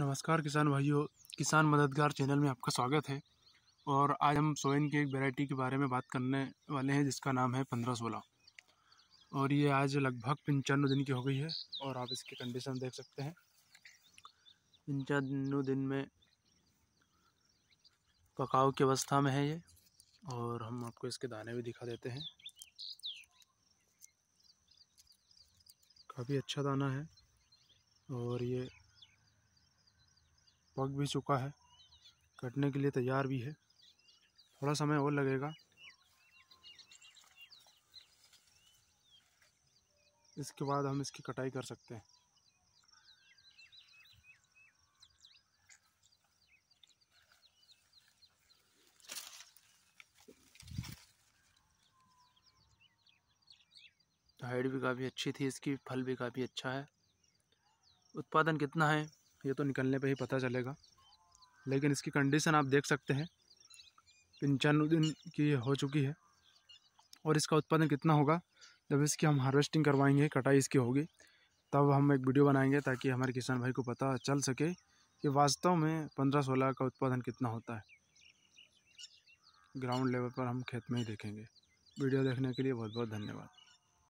नमस्कार किसान भाइयों किसान मददगार चैनल में आपका स्वागत है और आज हम सोयन की एक वैरायटी के बारे में बात करने वाले हैं जिसका नाम है पंद्रह सोलह और ये आज लगभग पंचानवे दिन की हो गई है और आप इसकी कंडीशन देख सकते हैं पंचानवे दिन में पकाव की अवस्था में है ये और हम आपको इसके दाने भी दिखा देते हैं काफ़ी अच्छा दाना है और ये पक भी चुका है कटने के लिए तैयार भी है थोड़ा समय और लगेगा इसके बाद हम इसकी कटाई कर सकते हैं हाइट भी काफ़ी अच्छी थी इसकी फल भी काफ़ी अच्छा है उत्पादन कितना है ये तो निकलने पे ही पता चलेगा लेकिन इसकी कंडीशन आप देख सकते हैं पंचानवे दिन की हो चुकी है और इसका उत्पादन कितना होगा जब इसकी हम हार्वेस्टिंग करवाएंगे कटाई इसकी होगी तब हम एक वीडियो बनाएंगे ताकि हमारे किसान भाई को पता चल सके कि वास्तव में पंद्रह सोलह का उत्पादन कितना होता है ग्राउंड लेवल पर हम खेत में ही देखेंगे वीडियो देखने के लिए बहुत बहुत धन्यवाद